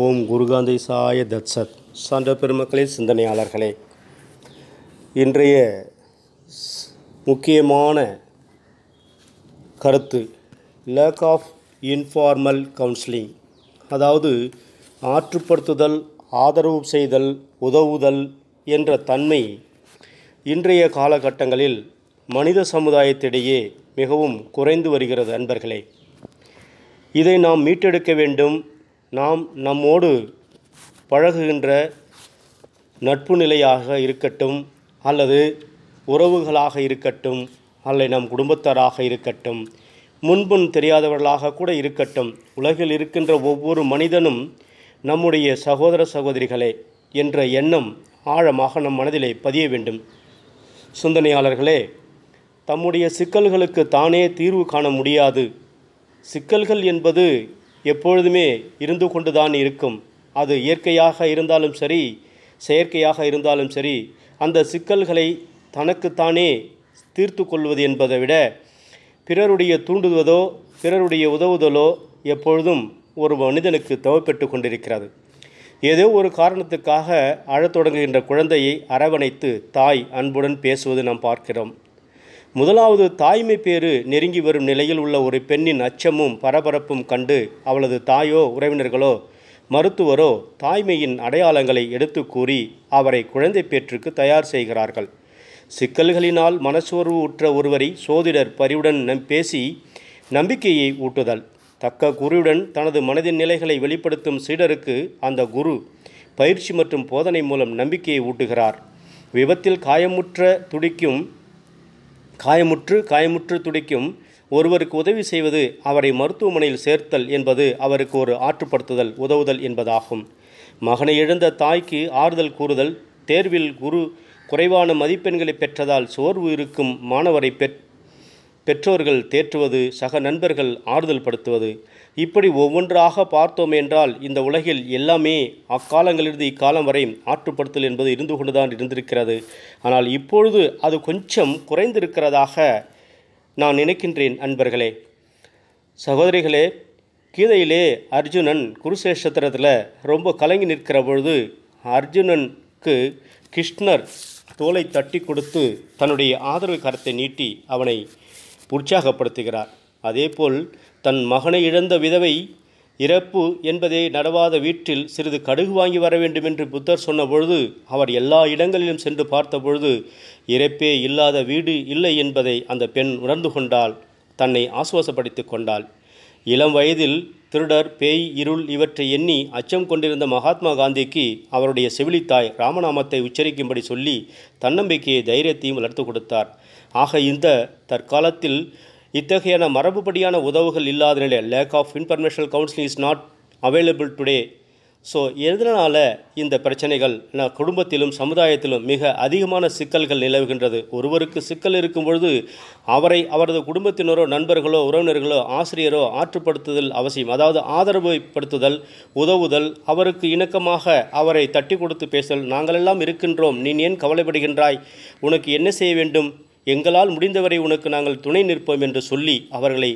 ஓம் குருகாந்தை சாய தத்சத் சான்ற பெருமக்களே சிந்தனையாளர்களே இன்றைய முக்கியமான கருத்து லேக் ஆஃப் இன்ஃபார்மல் கவுன்சிலிங் அதாவது ஆற்றுப்படுத்துதல் ஆதரவு செய்தல் உதவுதல் என்ற தன்மை இன்றைய காலகட்டங்களில் மனித சமுதாயத்திடையே மிகவும் குறைந்து வருகிறது அன்பர்களே இதை நாம் மீட்டெடுக்க வேண்டும் நாம் நம்மோடு பழகுகின்ற நட்பு நிலையாக இருக்கட்டும் அல்லது உறவுகளாக இருக்கட்டும் அல்லது நம் குடும்பத்தராக இருக்கட்டும் முன்பும் தெரியாதவர்களாக கூட இருக்கட்டும் உலகில் இருக்கின்ற ஒவ்வொரு மனிதனும் நம்முடைய சகோதர சகோதரிகளே என்ற எண்ணம் ஆழமாக நம் மனதிலே பதிய வேண்டும் சிந்தனையாளர்களே தம்முடைய சிக்கல்களுக்கு தானே தீர்வு காண முடியாது சிக்கல்கள் என்பது எப்பொழுதுமே இருந்து கொண்டு தான் இருக்கும் அது இயற்கையாக இருந்தாலும் சரி செயற்கையாக இருந்தாலும் சரி அந்த சிக்கல்களை தனக்குத்தானே தீர்த்து கொள்வது என்பதை விட பிறருடைய தூண்டுவதோ பிறருடைய உதவுதலோ எப்பொழுதும் ஒரு மனிதனுக்கு தவப்பெற்று கொண்டிருக்கிறது ஏதோ ஒரு காரணத்துக்காக அழத் தொடங்குகின்ற குழந்தையை அரவணைத்து தாய் அன்புடன் பேசுவது நாம் பார்க்கிறோம் முதலாவது தாய்மை பேறு நெருங்கி வரும் நிலையில் உள்ள ஒரு பெண்ணின் அச்சமும் பரபரப்பும் கண்டு அவளது தாயோ உறவினர்களோ மருத்துவரோ தாய்மையின் அடையாளங்களை எடுத்து கூறி அவரை குழந்தை பேற்றுக்கு தயார் செய்கிறார்கள் சிக்கல்களினால் மனச்சோர்வு உற்ற ஒருவரை சோதிடர் பரிவுடன் நம் பேசி நம்பிக்கையை ஊட்டுதல் தக்க குருவுடன் தனது மனதின் நிலைகளை வெளிப்படுத்தும் சீடருக்கு அந்த குரு பயிற்சி மற்றும் போதனை மூலம் நம்பிக்கையை ஊட்டுகிறார் விபத்தில் காயமுற்ற துடிக்கும் காயமுற்று காயமுற்று துடிக்கும் ஒருவருக்கு உதவி செய்வது அவரை மருத்துவமனையில் சேர்த்தல் என்பது அவருக்கு ஒரு ஆற்றுப்படுத்துதல் உதவுதல் என்பதாகும் மகனை இழந்த தாய்க்கு ஆறுதல் கூறுதல் தேர்வில் குரு குறைவான மதிப்பெண்களை பெற்றதால் சோர்வு இருக்கும் மாணவரை பெற் பெற்றோர்கள் தேற்றுவது சக நண்பர்கள் ஆறுதல் படுத்துவது இப்படி ஒவ்வொன்றாக பார்த்தோம் என்றால் இந்த உலகில் எல்லாமே அக்காலங்களிலிருந்து இக்காலம் வரை ஆற்றுப்படுத்தல் என்பது இருந்து கொண்டுதான் இருந்திருக்கிறது ஆனால் இப்பொழுது அது கொஞ்சம் குறைந்திருக்கிறதாக நான் நினைக்கின்றேன் அன்பர்களே சகோதரிகளே கீதையிலே அர்ஜுனன் குருசேஷத்திரத்தில் ரொம்ப கலங்கி நிற்கிற பொழுது அர்ஜுனனுக்கு கிருஷ்ணர் தோலை தட்டி கொடுத்து தன்னுடைய ஆதரவு கரத்தை நீட்டி அவனை உற்சாகப்படுத்துகிறார் அதேபோல் தன் மகனை இழந்த விதவை இறப்பு என்பதை நடவாத வீட்டில் சிறிது கடுகு வாங்கி வர வேண்டும் என்று புத்தர் சொன்னபொழுது அவர் எல்லா இடங்களிலும் சென்று பார்த்தபொழுது இறப்பே இல்லாத வீடு இல்லை என்பதை அந்த பெண் உணர்ந்து கொண்டால் தன்னை ஆசுவாசப்படுத்தி கொண்டாள் இளம் வயதில் திருடர் பேய் இருள் இவற்றை எண்ணி அச்சம் கொண்டிருந்த மகாத்மா காந்திக்கு அவருடைய செவிலித்தாய் ராமநாமத்தை உச்சரிக்கும்படி சொல்லி தன்னம்பிக்கையை தைரியத்தையும் வளர்த்து கொடுத்தார் ஆக இந்த தற்காலத்தில் இத்தகையான மரபுபடியான உதவுகள் இல்லாத நிலை lack of informational counselling is not available today so எதனால் இந்த பிரச்சனைகள் நான் குடும்பத்திலும் சமுதாயத்திலும் மிக அதிகமான சிக்கல்கள் நிலவுகின்றது ஒருவருக்கு சிக்கல் இருக்கும் பொழுது அவரை அவரது குடும்பத்தினரோ நண்பர்களோ உறவினர்களோ ஆசிரியரோ ஆற்றுப்படுத்துதல் அவசியம் அதாவது ஆதரவுப்படுத்துதல் உதவுதல் அவருக்கு இணக்கமாக அவரை தட்டி கொடுத்து பேசல் நாங்களெல்லாம் இருக்கின்றோம் நீ ஏன் கவலைப்படுகின்றாய் உனக்கு என்ன செய்ய வேண்டும் எங்களால் முடிந்தவரை உனக்கு நாங்கள் துணை நிற்போம் என்று சொல்லி அவர்களை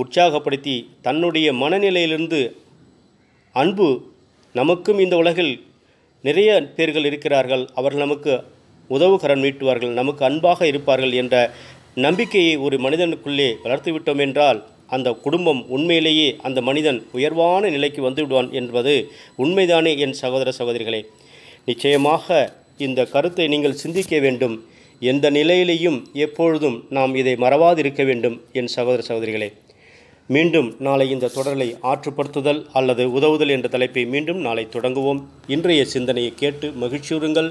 உற்சாகப்படுத்தி தன்னுடைய மனநிலையிலிருந்து அன்பு நமக்கும் இந்த உலகில் நிறைய பேர்கள் இருக்கிறார்கள் அவர்கள் நமக்கு உதவுகரன் மீட்டுவார்கள் நமக்கு அன்பாக இருப்பார்கள் என்ற நம்பிக்கையை ஒரு மனிதனுக்குள்ளே வளர்த்துவிட்டோம் என்றால் அந்த குடும்பம் உண்மையிலேயே அந்த மனிதன் உயர்வான நிலைக்கு வந்துவிடுவான் என்பது உண்மைதானே என் சகோதர சகோதரிகளே நிச்சயமாக இந்த கருத்தை நீங்கள் சிந்திக்க வேண்டும் எந்த நிலையிலேயும் எப்பொழுதும் நாம் இதை மறவாதிருக்க வேண்டும் என் சகோதர சகோதரிகளே மீண்டும் நாளை இந்த தொடரலை ஆற்றுப்படுத்துதல் அல்லது உதவுதல் என்ற தலைப்பை மீண்டும் நாளை தொடங்குவோம் இன்றைய சிந்தனையை கேட்டு மகிழ்ச்சியுறுங்கள்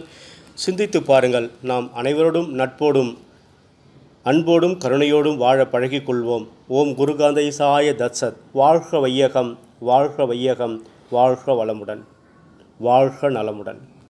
சிந்தித்து பாருங்கள் நாம் அனைவரோடும் நட்போடும் அன்போடும் கருணையோடும் வாழ பழகிக்கொள்வோம் ஓம் குருகாந்த சாய தத்சத் வாழ்க வையகம் வாழ்க வையகம் வாழ்க வளமுடன் வாழ்க நலமுடன்